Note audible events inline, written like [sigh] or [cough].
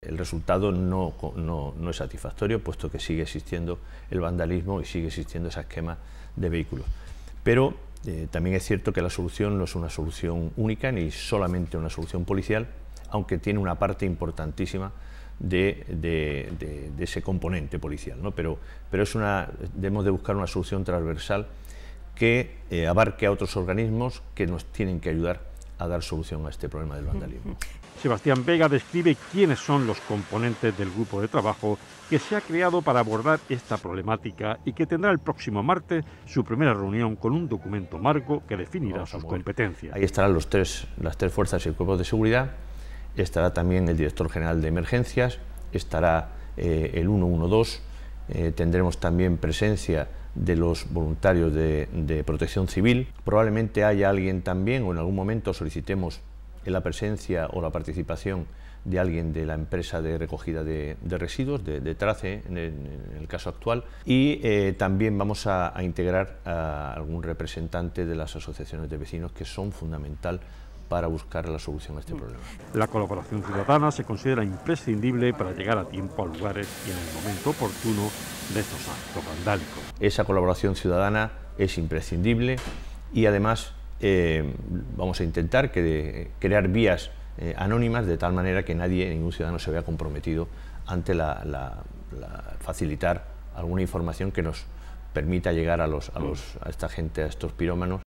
El resultado no, es satisfactorio, puesto que sigue existiendo el vandalismo y sigue existiendo ese esquema de vehículos. Pero eh, también es cierto que la solución no es una solución única ni solamente una solución policial, aunque tiene una parte importantísima de, ese componente policial. ¿no? Pero, es una, debemos de buscar una solución transversal que eh, abarque a otros organismos que nos tienen que ayudar a dar solución a este problema del vandalismo. [laughs] Sebastián Vega describe quiénes son los componentes del grupo de trabajo que se ha creado para abordar esta problemática y que tendrá el próximo martes su primera reunión con un documento marco que definirá sus competencias. Ahí estarán los tres, las tres fuerzas y cuerpos de seguridad, estará también el director general de emergencias, estará eh, el 112, eh, tendremos también presencia de los voluntarios de, protección civil. Probablemente haya alguien también o en algún momento solicitemos la presencia o la participación de alguien de la empresa de recogida de, residuos, de, Trace en el, caso actual, y eh, también vamos a, a, integrar a algún representante de las asociaciones de vecinos que son fundamental para buscar la solución a este problema. La colaboración ciudadana se considera imprescindible para llegar a tiempo a lugares y en el momento oportuno de estos actos vandálicos esa colaboración ciudadana es imprescindible y además eh, vamos a intentar crear vías eh, anónimas de tal manera que nadie, ningún ciudadano se vea comprometido ante la, facilitar alguna información que nos permita llegar a, los, a, los, a esta gente, a estos pirómanos,